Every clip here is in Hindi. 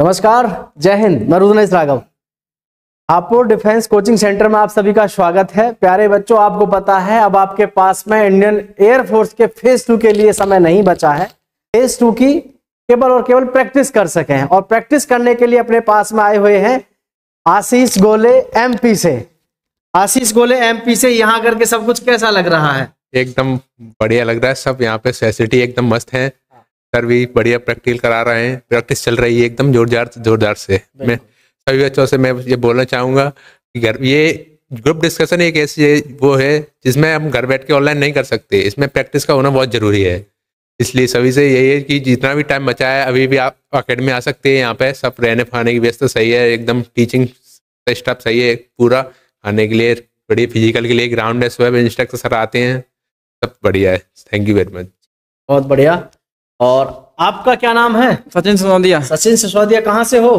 नमस्कार जय हिंद मैं रुदनेश राघव आपो डिफेंस कोचिंग सेंटर में आप सभी का स्वागत है प्यारे बच्चों आपको पता है अब आपके पास में इंडियन एयरफोर्स के फेज टू के लिए समय नहीं बचा है फेज टू की केवल और केवल प्रैक्टिस कर सके हैं और प्रैक्टिस करने के लिए अपने पास में आए हुए हैं आशीष गोले एम से आशीष गोले एम से यहाँ करके सब कुछ कैसा लग रहा है एकदम बढ़िया लग रहा है सब यहाँ पे फैसिलिटी एकदम मस्त है सर भी बढ़िया प्रैक्टिकल करा रहे हैं प्रैक्टिस चल रही है एकदम जोरदार जोरदार से मैं सभी बच्चों से मैं ये बोलना चाहूँगा कि घर ये ग्रुप डिस्कशन एक ऐसी वो है जिसमें हम घर बैठ के ऑनलाइन नहीं कर सकते इसमें प्रैक्टिस का होना बहुत ज़रूरी है इसलिए सभी से यही है कि जितना भी टाइम बचा है अभी भी आप अकेडमी आ सकते हैं यहाँ पे सब रहने खाने की व्यवस्था सही है एकदम टीचिंग स्टाफ सही है पूरा आने के लिए बढ़िया फिजिकल के लिए ग्राउंड है सुबह इंस्ट्रक्टर सर आते हैं सब बढ़िया है थैंक यू वेरी मच बहुत बढ़िया और आपका क्या नाम है सचिन सिसोदिया सचिन सिसोदिया कहाँ से हो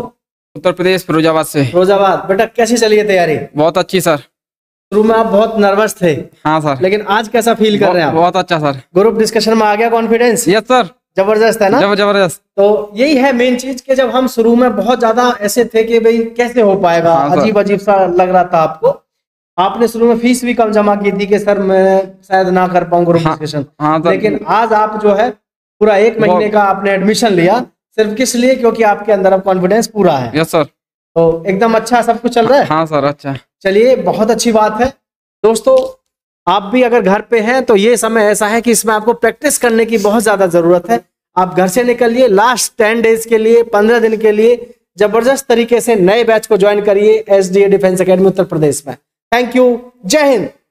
उत्तर प्रदेश फिरोजाबाद से फिरोजाबाद बेटा कैसी चली है तैयारी बहुत अच्छी सर शुरू में आप बहुत नर्वस थे हाँ सर लेकिन आज कैसा फील कर रहे हैं आप बहुत अच्छा सर ग्रुप डिस्कशन में आ गया कॉन्फिडेंस यस सर जबरदस्त है ना जबरदस्त तो यही है मेन चीज कि जब हम शुरू में बहुत ज्यादा ऐसे थे कि भाई कैसे हो पाएगा हाँ अजीब अजीब सा लग रहा था आपको आपने शुरू में फीस भी कम जमा की थी कि सर मैं शायद ना कर पाऊँ ग्रुप डिस्कशन लेकिन आज आप जो है पूरा एक महीने का आपने एडमिशन लिया सिर्फ किस लिए क्योंकि आपके अंदर अब कॉन्फिडेंस पूरा है यस सर तो एकदम अच्छा सब कुछ चल रहा है हाँ सर अच्छा चलिए बहुत अच्छी बात है दोस्तों आप भी अगर घर पे हैं तो ये समय ऐसा है कि इसमें आपको प्रैक्टिस करने की बहुत ज्यादा जरूरत है आप घर से निकलिए लास्ट टेन डेज के लिए पंद्रह दिन के लिए जबरदस्त तरीके से नए बैच को ज्वाइन करिए S D A defence academy Uttar Pradesh में थैंक यू जय हिंद